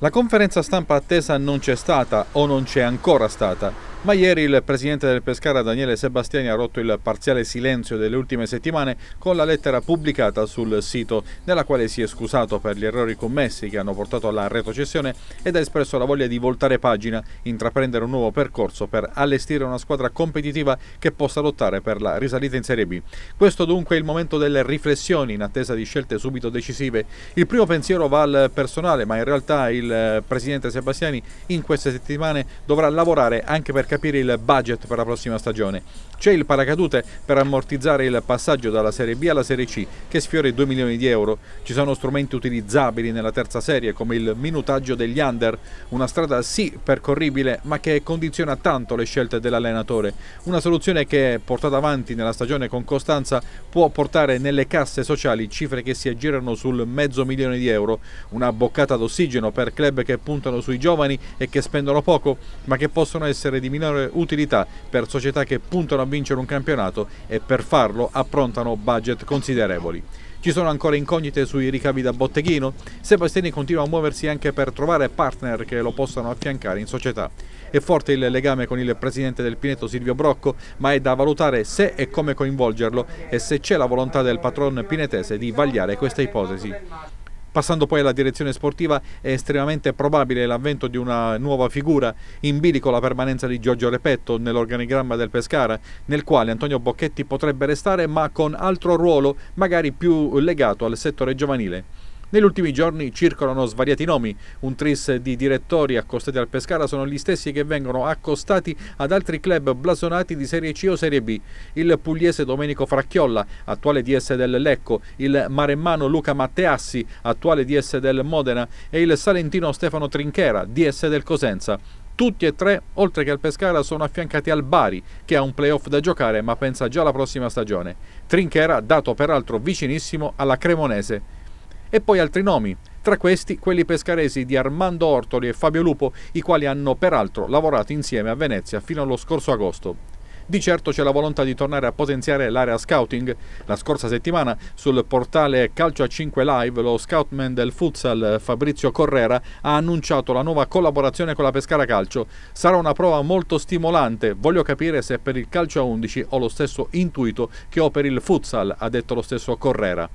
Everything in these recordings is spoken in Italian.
La conferenza stampa attesa non c'è stata o non c'è ancora stata, ma ieri il presidente del Pescara Daniele Sebastiani ha rotto il parziale silenzio delle ultime settimane con la lettera pubblicata sul sito, nella quale si è scusato per gli errori commessi che hanno portato alla retrocessione ed ha espresso la voglia di voltare pagina, intraprendere un nuovo percorso per allestire una squadra competitiva che possa lottare per la risalita in Serie B. Questo dunque è il momento delle riflessioni in attesa di scelte subito decisive. Il primo pensiero va al personale, ma in realtà il il eh, presidente Sebastiani in queste settimane dovrà lavorare anche per capire il budget per la prossima stagione. C'è il paracadute per ammortizzare il passaggio dalla Serie B alla Serie C, che sfiora i 2 milioni di euro. Ci sono strumenti utilizzabili nella terza serie, come il minutaggio degli under, una strada sì percorribile, ma che condiziona tanto le scelte dell'allenatore. Una soluzione che, portata avanti nella stagione con costanza, può portare nelle casse sociali cifre che si aggirano sul mezzo milione di euro. Una boccata d'ossigeno per club che puntano sui giovani e che spendono poco, ma che possono essere di minore utilità per società che puntano a vincere un campionato e per farlo approntano budget considerevoli. Ci sono ancora incognite sui ricavi da botteghino? Sebastiani continua a muoversi anche per trovare partner che lo possano affiancare in società. È forte il legame con il presidente del Pineto Silvio Brocco, ma è da valutare se e come coinvolgerlo e se c'è la volontà del patron pinetese di vagliare questa ipotesi. Passando poi alla direzione sportiva è estremamente probabile l'avvento di una nuova figura, in bilico la permanenza di Giorgio Repetto nell'organigramma del Pescara, nel quale Antonio Bocchetti potrebbe restare ma con altro ruolo, magari più legato al settore giovanile. Negli ultimi giorni circolano svariati nomi, un tris di direttori accostati al Pescara sono gli stessi che vengono accostati ad altri club blasonati di Serie C o Serie B. Il pugliese Domenico Fracchiolla, attuale DS del Lecco, il maremmano Luca Matteassi, attuale DS del Modena e il salentino Stefano Trinchera, DS del Cosenza. Tutti e tre, oltre che al Pescara, sono affiancati al Bari, che ha un playoff da giocare ma pensa già alla prossima stagione. Trinchera dato peraltro vicinissimo alla Cremonese e poi altri nomi, tra questi quelli pescaresi di Armando Ortoli e Fabio Lupo, i quali hanno peraltro lavorato insieme a Venezia fino allo scorso agosto. Di certo c'è la volontà di tornare a potenziare l'area scouting. La scorsa settimana sul portale Calcio a 5 Live lo scoutman del futsal Fabrizio Correra ha annunciato la nuova collaborazione con la Pescara Calcio. Sarà una prova molto stimolante. Voglio capire se per il calcio a 11 ho lo stesso intuito che ho per il futsal, ha detto lo stesso Correra.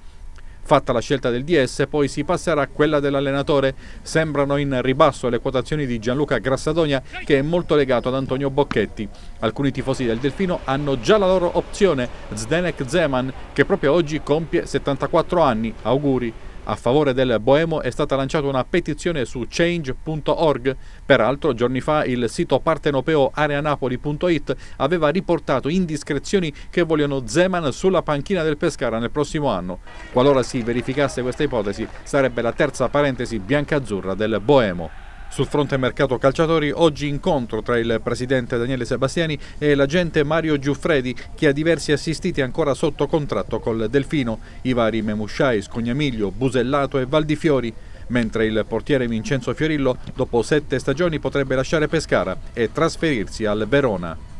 Fatta la scelta del DS, poi si passerà a quella dell'allenatore. Sembrano in ribasso le quotazioni di Gianluca Grassadonia, che è molto legato ad Antonio Bocchetti. Alcuni tifosi del Delfino hanno già la loro opzione, Zdenek Zeman, che proprio oggi compie 74 anni. Auguri! A favore del Boemo è stata lanciata una petizione su change.org. Peraltro, giorni fa il sito partenopeo areanapoli.it aveva riportato indiscrezioni che vogliono Zeman sulla panchina del Pescara nel prossimo anno. Qualora si verificasse questa ipotesi, sarebbe la terza parentesi biancazzurra del Boemo. Sul fronte mercato calciatori, oggi incontro tra il presidente Daniele Sebastiani e l'agente Mario Giuffredi, che ha diversi assistiti ancora sotto contratto col Delfino, i vari Memusciai, Scognamiglio, Busellato e Valdifiori mentre il portiere Vincenzo Fiorillo dopo sette stagioni potrebbe lasciare Pescara e trasferirsi al Verona.